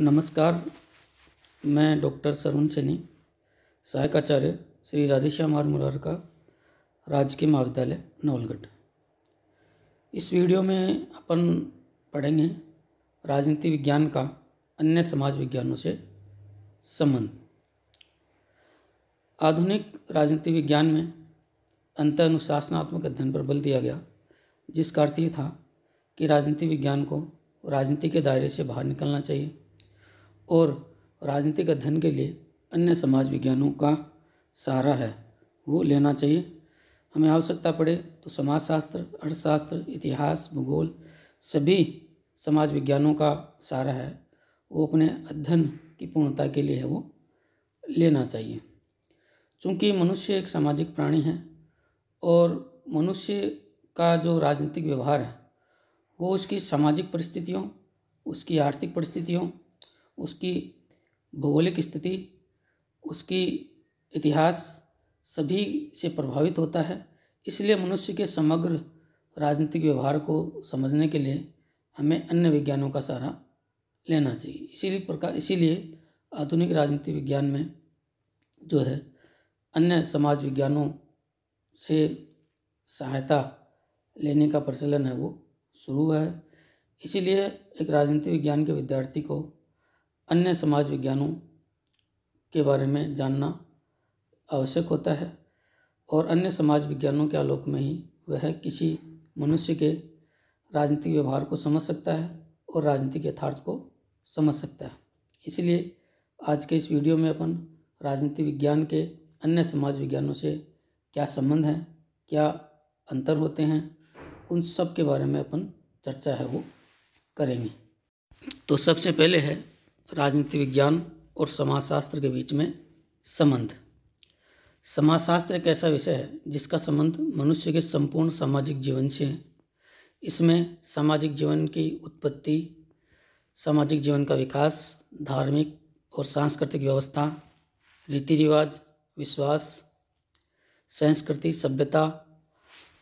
नमस्कार मैं डॉक्टर सरुण सैनी सहायक आचार्य श्री राधेश्याम आर का राजकीय महाविद्यालय नवलगढ़ इस वीडियो में अपन पढ़ेंगे राजनीति विज्ञान का अन्य समाज विज्ञानों से संबंध आधुनिक राजनीति विज्ञान में अंत अनुशासनात्मक अध्ययन पर बल दिया गया जिसका अर्थ ये था कि राजनीति विज्ञान को राजनीति के दायरे से बाहर निकलना चाहिए और राजनीतिक अध्ययन के लिए अन्य समाज विज्ञानों का सहारा है वो लेना चाहिए हमें आवश्यकता पड़े तो समाजशास्त्र अर्थशास्त्र इतिहास भूगोल सभी समाज विज्ञानों का सहारा है वो अपने अध्ययन की पूर्णता के लिए है वो लेना चाहिए चूँकि मनुष्य एक सामाजिक प्राणी है और मनुष्य का जो राजनीतिक व्यवहार है वो उसकी सामाजिक परिस्थितियों उसकी आर्थिक परिस्थितियों उसकी भौगोलिक स्थिति उसकी इतिहास सभी से प्रभावित होता है इसलिए मनुष्य के समग्र राजनीतिक व्यवहार को समझने के लिए हमें अन्य विज्ञानों का सहारा लेना चाहिए इसीलिए प्रकार इसीलिए आधुनिक राजनीति विज्ञान में जो है अन्य समाज विज्ञानों से सहायता लेने का प्रचलन है वो शुरू है इसीलिए एक राजनीति विज्ञान के विद्यार्थी को अन्य समाज विज्ञानों के बारे में जानना आवश्यक होता है और अन्य समाज विज्ञानों के आलोक में ही वह किसी मनुष्य के राजनीतिक व्यवहार को समझ सकता है और राजनीतिक यथार्थ को समझ सकता है इसलिए आज के इस वीडियो में अपन राजनीति विज्ञान के अन्य समाज विज्ञानों से क्या संबंध हैं क्या अंतर होते हैं उन सब के बारे में अपन चर्चा है वो करेंगे तो सबसे पहले है राजनीति विज्ञान और समाजशास्त्र के बीच में संबंध समाजशास्त्र एक ऐसा विषय है जिसका संबंध मनुष्य के संपूर्ण सामाजिक जीवन से है इसमें सामाजिक जीवन की उत्पत्ति सामाजिक जीवन का विकास धार्मिक और सांस्कृतिक व्यवस्था रीति रिवाज विश्वास संस्कृति सभ्यता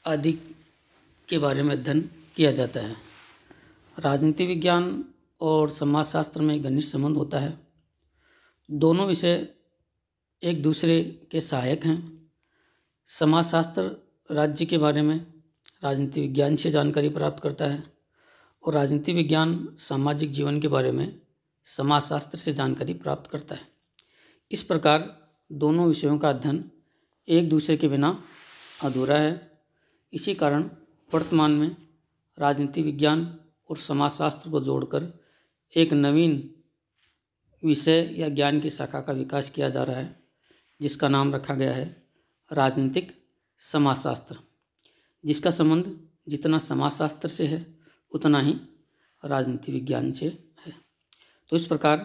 आदि के बारे में अध्ययन किया जाता है राजनीति विज्ञान और समाजशास्त्र में घनिष्ठ संबंध होता है दोनों विषय एक दूसरे के सहायक हैं समाजशास्त्र राज्य के बारे में राजनीति विज्ञान से जानकारी प्राप्त करता है और राजनीति विज्ञान सामाजिक जीवन के बारे में समाजशास्त्र से जानकारी प्राप्त करता है इस प्रकार दोनों विषयों का अध्ययन एक दूसरे के बिना अधूरा है इसी कारण वर्तमान में राजनीति विज्ञान और समाजशास्त्र को जोड़कर एक नवीन विषय या ज्ञान की शाखा का विकास किया जा रहा है जिसका नाम रखा गया है राजनीतिक समाजशास्त्र जिसका संबंध जितना समाजशास्त्र से है उतना ही राजनीति विज्ञान से है तो इस प्रकार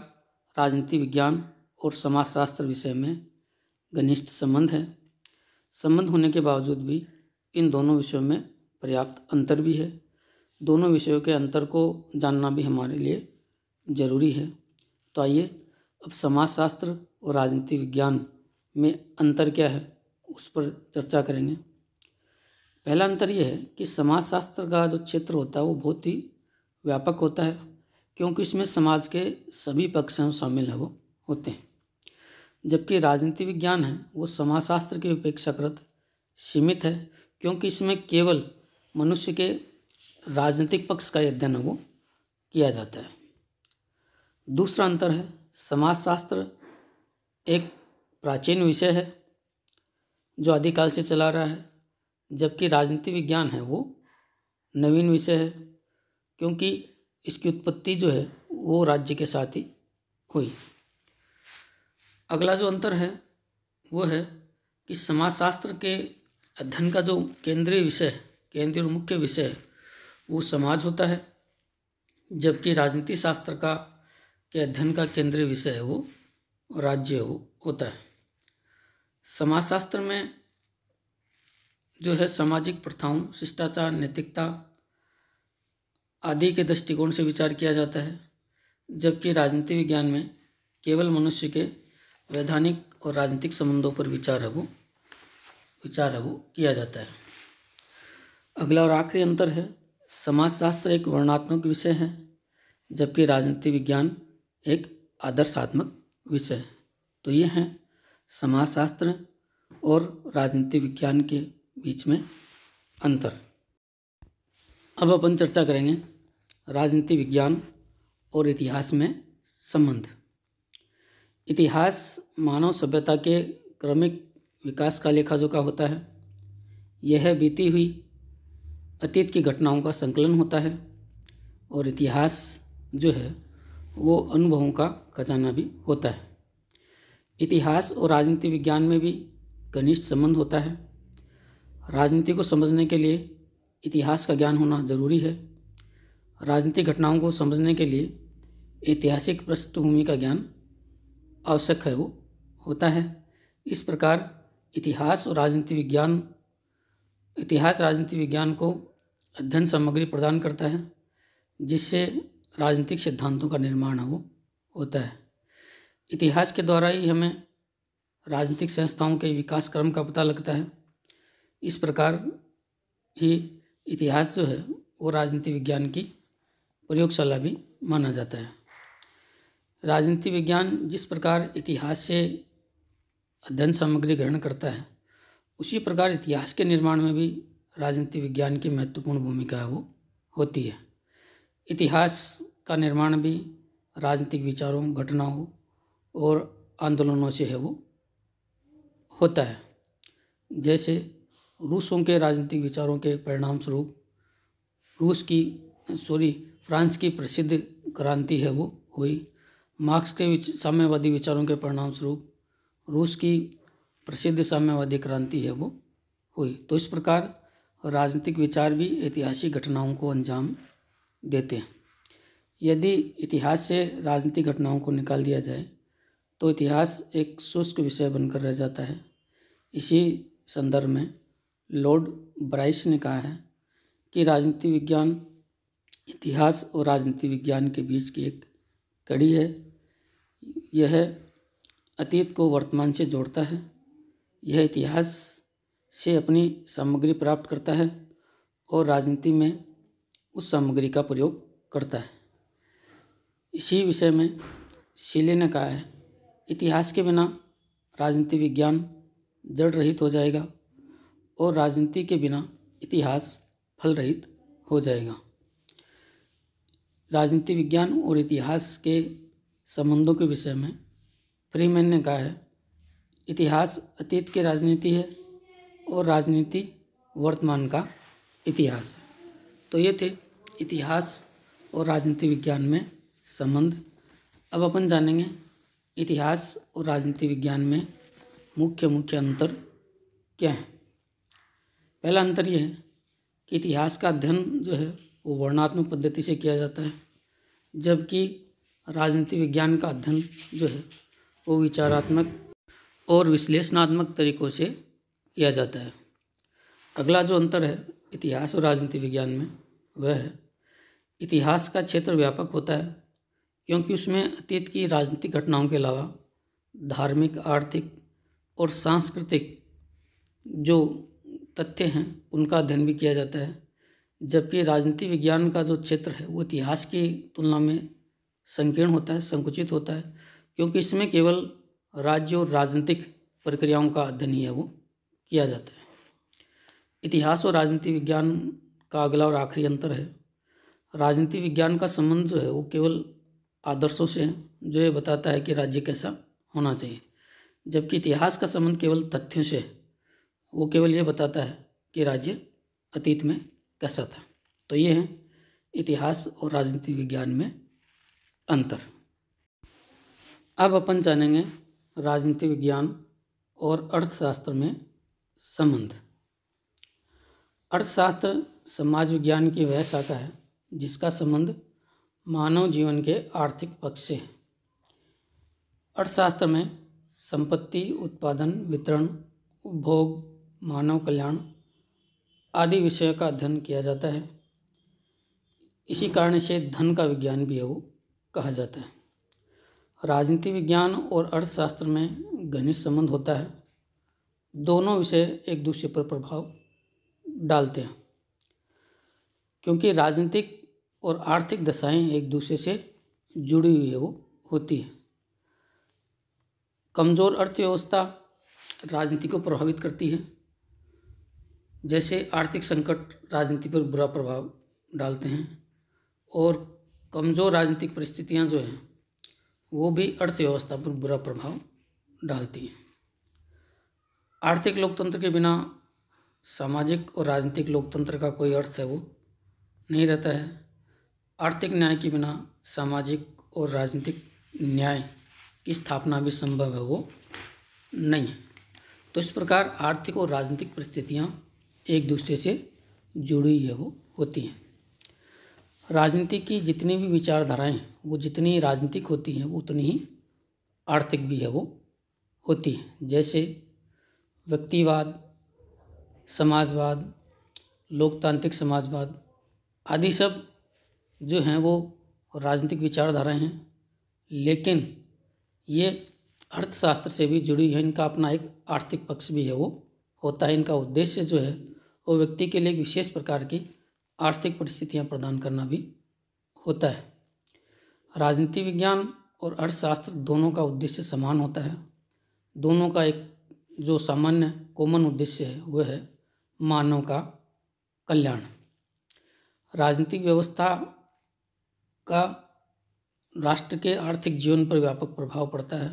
राजनीति विज्ञान और समाजशास्त्र विषय में घनिष्ठ संबंध है संबंध होने के बावजूद भी इन दोनों विषयों में पर्याप्त अंतर भी है दोनों विषयों के अंतर को जानना भी हमारे लिए जरूरी है तो आइए अब समाजशास्त्र और राजनीति विज्ञान में अंतर क्या है उस पर चर्चा करेंगे पहला अंतर यह है कि समाजशास्त्र का जो क्षेत्र होता है वो बहुत ही व्यापक होता है क्योंकि इसमें समाज के सभी पक्ष हैं शामिल हैं वो होते हैं जबकि राजनीति विज्ञान है वो समाजशास्त्र की अपेक्षाकृत सीमित है क्योंकि इसमें केवल मनुष्य के राजनीतिक पक्ष का अध्ययन वो किया जाता है दूसरा अंतर है समाजशास्त्र एक प्राचीन विषय है जो आदिकाल से चला रहा है जबकि राजनीति विज्ञान है वो नवीन विषय है क्योंकि इसकी उत्पत्ति जो है वो राज्य के साथ ही हुई अगला जो अंतर है वो है कि समाजशास्त्र के अध्ययन का जो केंद्रीय विषय है केंद्रीय और मुख्य विषय है वो समाज होता है जबकि राजनीति शास्त्र का के अध्ययन का केंद्रीय विषय है वो राज्य हो, होता है समाजशास्त्र में जो है सामाजिक प्रथाओं शिष्टाचार नैतिकता आदि के दृष्टिकोण से विचार किया जाता है जबकि राजनीति विज्ञान में केवल मनुष्य के वैधानिक और राजनीतिक संबंधों पर विचार है वो विचार है वो किया जाता है अगला और आखिरी अंतर है समाजशास्त्र एक वर्णात्मक विषय है जबकि राजनीति विज्ञान एक आदर्शात्मक विषय तो ये हैं समाजशास्त्र और राजनीति विज्ञान के बीच में अंतर अब अपन चर्चा करेंगे राजनीति विज्ञान और इतिहास में संबंध इतिहास मानव सभ्यता के क्रमिक विकास का लेखा जोखा होता है यह बीती हुई अतीत की घटनाओं का संकलन होता है और इतिहास जो है वो अनुभवों का खजाना भी होता है इतिहास और राजनीति विज्ञान में भी घनिष्ठ संबंध होता है राजनीति को समझने के लिए इतिहास का ज्ञान होना जरूरी है राजनीतिक घटनाओं को समझने के लिए ऐतिहासिक पृष्ठभूमि का ज्ञान आवश्यक है वो होता है इस प्रकार इतिहास और राजनीति विज्ञान इतिहास राजनीति विज्ञान को अध्ययन सामग्री प्रदान करता है जिससे राजनीतिक सिद्धांतों का निर्माण है वो होता है इतिहास के द्वारा ही हमें राजनीतिक संस्थाओं के विकास क्रम का पता लगता है इस प्रकार ही इतिहास जो है वो राजनीति विज्ञान की प्रयोगशाला भी माना जाता है राजनीति विज्ञान जिस प्रकार इतिहास से अध्ययन सामग्री ग्रहण करता है उसी प्रकार इतिहास के निर्माण में भी राजनीति विज्ञान की महत्वपूर्ण भूमिका वो होती है इतिहास का निर्माण भी राजनीतिक विचारों घटनाओं और आंदोलनों से है वो होता है जैसे रूसों के राजनीतिक विचारों के परिणाम स्वरूप रूस की सॉरी फ्रांस की प्रसिद्ध क्रांति है वो हुई मार्क्स के विच, साम्यवादी विचारों के परिणाम स्वरूप रूस की प्रसिद्ध साम्यवादी क्रांति है वो हुई तो इस प्रकार राजनीतिक विचार भी ऐतिहासिक घटनाओं को अंजाम देते हैं यदि इतिहास से राजनीतिक घटनाओं को निकाल दिया जाए तो इतिहास एक शुष्क विषय बनकर रह जाता है इसी संदर्भ में लॉर्ड ब्राइस ने कहा है कि राजनीति विज्ञान इतिहास और राजनीति विज्ञान के बीच की एक कड़ी है यह अतीत को वर्तमान से जोड़ता है यह इतिहास से अपनी सामग्री प्राप्त करता है और राजनीति में उस सामग्री का प्रयोग करता है इसी विषय में शीले ने कहा है इतिहास के बिना राजनीति विज्ञान जड़ रहित हो जाएगा और राजनीति के बिना इतिहास फल रहित हो जाएगा राजनीति विज्ञान और इतिहास के संबंधों के विषय में फ्रीमैन ने कहा है इतिहास अतीत की राजनीति है और राजनीति वर्तमान का इतिहास है तो ये थे इतिहास और राजनीति विज्ञान में संबंध अब अपन जानेंगे इतिहास और राजनीति विज्ञान में मुख्य मुख्य अंतर क्या है पहला अंतर यह है कि इतिहास का अध्ययन जो है वो वर्णात्मक पद्धति से किया जाता है जबकि राजनीति विज्ञान का अध्ययन जो है वो विचारात्मक और विश्लेषणात्मक तरीक़ों से किया जाता है अगला जो अंतर है इतिहास और राजनीति विज्ञान में वह है इतिहास का क्षेत्र व्यापक होता है क्योंकि उसमें अतीत की राजनीतिक घटनाओं के अलावा धार्मिक आर्थिक और सांस्कृतिक जो तथ्य हैं उनका अध्ययन भी किया जाता है जबकि राजनीति विज्ञान का जो क्षेत्र है वो इतिहास की तुलना में संकीर्ण होता है संकुचित होता है क्योंकि इसमें केवल राज्य और राजनीतिक प्रक्रियाओं का अध्ययन ही है वो किया जाता है इतिहास और राजनीति विज्ञान का अगला और आखिरी अंतर है राजनीति विज्ञान का संबंध जो है वो केवल आदर्शों से है जो ये बताता है कि राज्य कैसा होना चाहिए जबकि इतिहास का संबंध केवल तथ्यों से है वो केवल ये बताता है कि राज्य अतीत में कैसा था तो ये है इतिहास और राजनीति विज्ञान में अंतर अब अपन जानेंगे राजनीति विज्ञान और अर्थशास्त्र में संबंध अर्थशास्त्र समाज विज्ञान की वह शाखा है जिसका संबंध मानव जीवन के आर्थिक पक्ष से है अर्थशास्त्र में संपत्ति उत्पादन वितरण उपभोग मानव कल्याण आदि विषय का अध्ययन किया जाता है इसी कारण इसे धन का विज्ञान भी है कहा जाता है राजनीति विज्ञान और अर्थशास्त्र में घनिष्ठ संबंध होता है दोनों विषय एक दूसरे पर प्रभाव डालते हैं क्योंकि राजनीतिक और आर्थिक दशाएं एक दूसरे से जुड़ी हुई है वो होती है कमज़ोर अर्थव्यवस्था राजनीति को प्रभावित करती है जैसे आर्थिक संकट राजनीति पर बुरा प्रभाव डालते हैं और कमज़ोर राजनीतिक परिस्थितियां जो हैं वो भी अर्थव्यवस्था पर बुरा प्रभाव डालती हैं आर्थिक लोकतंत्र के बिना सामाजिक और राजनीतिक लोकतंत्र का कोई अर्थ है वो नहीं रहता है आर्थिक न्याय के बिना सामाजिक और राजनीतिक न्याय की स्थापना भी संभव है वो नहीं है तो इस प्रकार आर्थिक और राजनीतिक परिस्थितियाँ एक दूसरे से जुड़ी है वो होती हैं राजनीति की जितनी भी विचारधाराएं वो जितनी राजनीतिक होती हैं वो उतनी ही आर्थिक भी है वो होती हैं जैसे व्यक्तिवाद समाजवाद लोकतांत्रिक समाजवाद आदि सब जो हैं वो राजनीतिक विचारधाराएँ हैं लेकिन ये अर्थशास्त्र से भी जुड़ी है इनका अपना एक आर्थिक पक्ष भी है वो होता है इनका उद्देश्य जो है वो व्यक्ति के लिए एक विशेष प्रकार की आर्थिक परिस्थितियाँ प्रदान करना भी होता है राजनीति विज्ञान और अर्थशास्त्र दोनों का उद्देश्य समान होता है दोनों का एक जो सामान्य कॉमन उद्देश्य है वह है मानव का कल्याण राजनीतिक व्यवस्था का राष्ट्र के आर्थिक जीवन पर व्यापक प्रभाव पड़ता है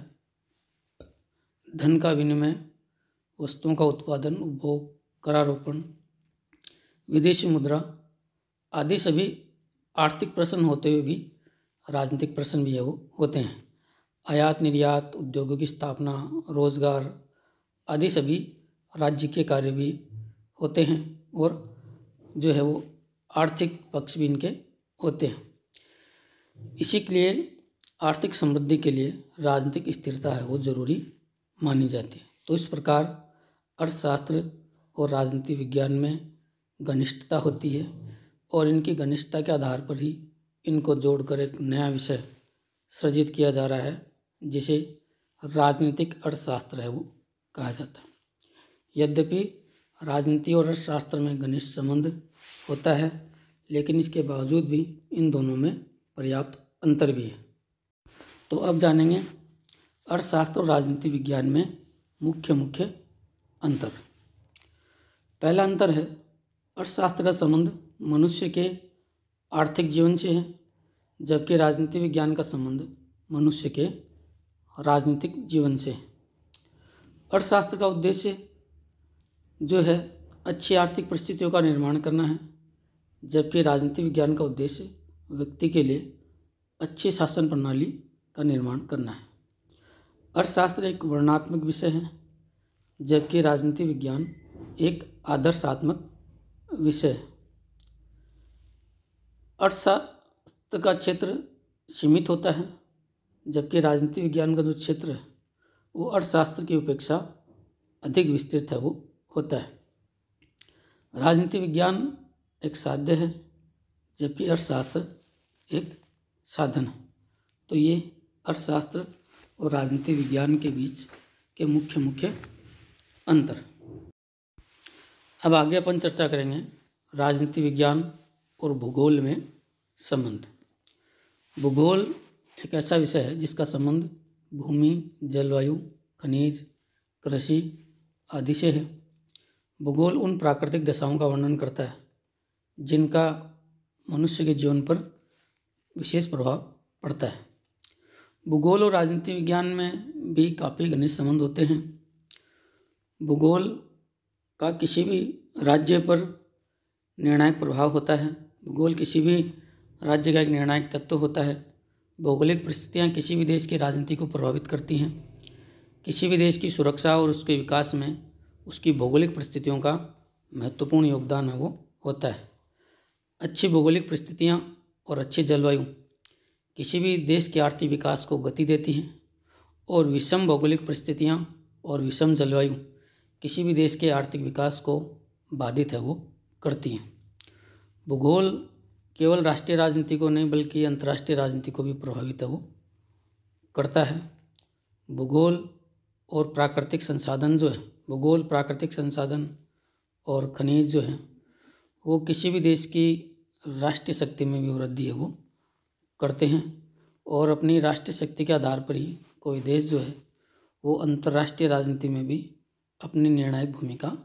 धन का विनिमय वस्तुओं का उत्पादन उपभोग करारोपण विदेशी मुद्रा आदि सभी आर्थिक प्रश्न होते हुए भी राजनीतिक प्रश्न भी हो, वो होते हैं आयात निर्यात उद्योगों की स्थापना रोजगार आदि सभी राज्य के कार्य भी होते हैं और जो है वो आर्थिक पक्ष भी इनके होते हैं इसी के लिए आर्थिक समृद्धि के लिए राजनीतिक स्थिरता है वो जरूरी मानी जाती है तो इस प्रकार अर्थशास्त्र और राजनीति विज्ञान में घनिष्ठता होती है और इनकी घनिष्ठता के आधार पर ही इनको जोड़कर एक नया विषय सृजित किया जा रहा है जिसे राजनीतिक अर्थशास्त्र है वो कहा जाता है यद्यपि राजनीति और अर्थशास्त्र में घनिष्ठ संबंध होता है लेकिन इसके बावजूद भी इन दोनों में पर्याप्त अंतर भी है तो अब जानेंगे अर्थशास्त्र और राजनीति विज्ञान में मुख्य मुख्य अंतर पहला अंतर है अर्थशास्त्र का संबंध मनुष्य के आर्थिक जीवन से है जबकि राजनीति विज्ञान का संबंध मनुष्य के राजनीतिक जीवन से है अर्थशास्त्र का उद्देश्य जो है अच्छी आर्थिक परिस्थितियों का निर्माण करना है जबकि राजनीति विज्ञान का उद्देश्य व्यक्ति के लिए अच्छी शासन प्रणाली का निर्माण करना है अर्थशास्त्र एक वर्णात्मक विषय है जबकि राजनीति विज्ञान एक आदर्शात्मक विषय है अर्थशास्त्र का क्षेत्र सीमित होता है जबकि राजनीति विज्ञान का जो क्षेत्र है वो अर्थशास्त्र की अपेक्षा अधिक विस्तृत है वो होता है राजनीति विज्ञान एक साध्य है जबकि अर्थशास्त्र एक साधन है तो ये अर्थशास्त्र और राजनीति विज्ञान के बीच के मुख्य मुख्य अंतर अब आगे अपन चर्चा करेंगे राजनीति विज्ञान और भूगोल में संबंध भूगोल एक ऐसा विषय है जिसका संबंध भूमि जलवायु खनिज कृषि आदि से है भूगोल उन प्राकृतिक दशाओं का वर्णन करता है जिनका मनुष्य के जीवन पर विशेष प्रभाव पड़ता है भूगोल और राजनीति विज्ञान में भी काफ़ी घनिष्ठ संबंध होते हैं भूगोल का किसी भी राज्य पर निर्णायक प्रभाव होता है भूगोल किसी भी राज्य का एक निर्णायक तत्व होता है भौगोलिक परिस्थितियाँ किसी भी देश की राजनीति को प्रभावित करती हैं किसी भी देश की सुरक्षा और उसके विकास में उसकी भौगोलिक परिस्थितियों का महत्वपूर्ण योगदान है वो होता है अच्छी भौगोलिक परिस्थितियाँ और अच्छी जलवायु किसी भी देश के आर्थिक विकास को गति देती हैं और विषम भौगोलिक परिस्थितियाँ और विषम जलवायु किसी भी देश के आर्थिक विकास को बाधित है वो करती हैं भूगोल केवल राष्ट्रीय राजनीति को नहीं बल्कि अंतर्राष्ट्रीय राजनीति को भी प्रभावित है वो करता है भूगोल और प्राकृतिक संसाधन जो है भूगोल प्राकृतिक संसाधन और खनिज जो हैं वो किसी भी देश की राष्ट्रीय शक्ति में भी वृद्धि है वो करते हैं और अपनी राष्ट्रीय शक्ति के आधार पर ही कोई देश जो है वो अंतर्राष्ट्रीय राजनीति में भी अपनी निर्णायक भूमिका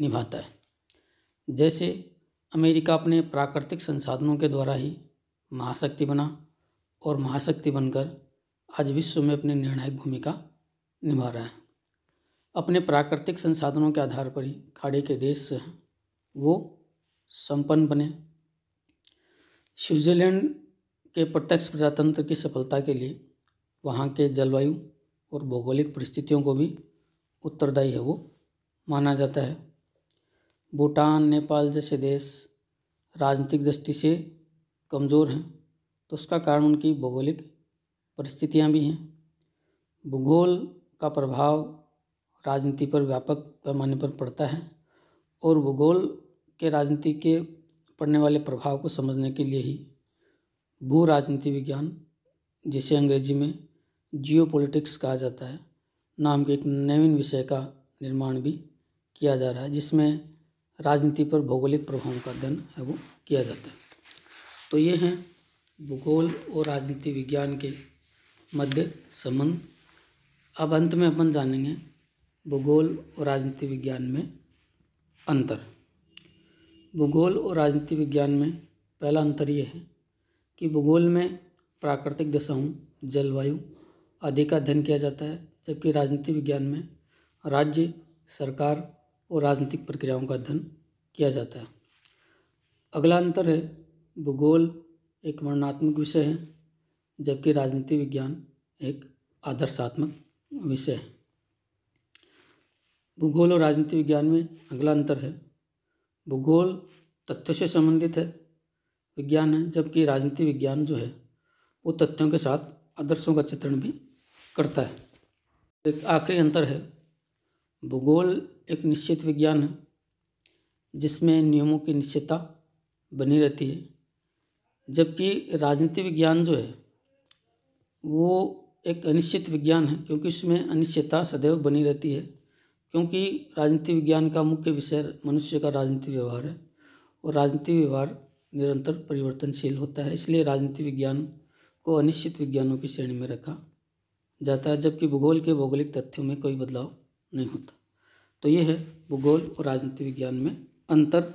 निभाता है जैसे अमेरिका अपने प्राकृतिक संसाधनों के द्वारा ही महाशक्ति बना और महाशक्ति बनकर आज विश्व में अपनी निर्णायक भूमिका निभा रहा है अपने प्राकृतिक संसाधनों के आधार पर ही खाड़ी के देश से हैं वो संपन्न बने स्विट्ज़रलैंड के प्रत्यक्ष प्रजातंत्र की सफलता के लिए वहाँ के जलवायु और भौगोलिक परिस्थितियों को भी उत्तरदायी है वो माना जाता है भूटान नेपाल जैसे देश राजनीतिक दृष्टि से कमज़ोर हैं तो उसका कारण उनकी भौगोलिक परिस्थितियाँ भी हैं भूगोल का प्रभाव राजनीति पर व्यापक पैमाने पर पड़ता है और भूगोल के राजनीति के पड़ने वाले प्रभाव को समझने के लिए ही भू राजनीति विज्ञान जिसे अंग्रेजी में जियो कहा जाता है नाम के एक नवीन विषय का निर्माण भी किया जा रहा है जिसमें राजनीति पर भौगोलिक प्रभावों का अध्ययन है वो किया जाता है तो ये हैं भूगोल और राजनीति विज्ञान के मध्य संबंध अब अंत में अपन जानेंगे भूगोल और राजनीति विज्ञान में अंतर भूगोल और राजनीति विज्ञान में पहला अंतर यह है कि भूगोल में प्राकृतिक दशाओं जलवायु आदि का अध्ययन किया जाता है जबकि राजनीति विज्ञान में राज्य सरकार और राजनीतिक प्रक्रियाओं का अध्ययन किया जाता है अगला अंतर है भूगोल एक वर्णात्मक विषय है जबकि राजनीति विज्ञान एक आदर्शात्मक विषय है भूगोल और राजनीति विज्ञान में अगला अंतर है भूगोल तथ्यों से संबंधित है विज्ञान है जबकि राजनीति विज्ञान जो है वो तथ्यों के साथ आदर्शों का चित्रण भी करता है एक आखिरी अंतर है भूगोल एक निश्चित विज्ञान है जिसमें नियमों की निश्चितता बनी रहती है जबकि राजनीति विज्ञान जो है वो एक अनिश्चित विज्ञान है क्योंकि उसमें अनिश्चितता सदैव बनी रहती है क्योंकि राजनीति विज्ञान का मुख्य विषय मनुष्य का राजनीति व्यवहार है और राजनीति व्यवहार निरंतर परिवर्तनशील होता है इसलिए राजनीति विज्ञान को अनिश्चित विज्ञानों की श्रेणी में रखा जाता है जबकि भूगोल के भौगोलिक तथ्यों में कोई बदलाव नहीं होता तो ये है भूगोल और राजनीति विज्ञान में अंतर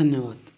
धन्यवाद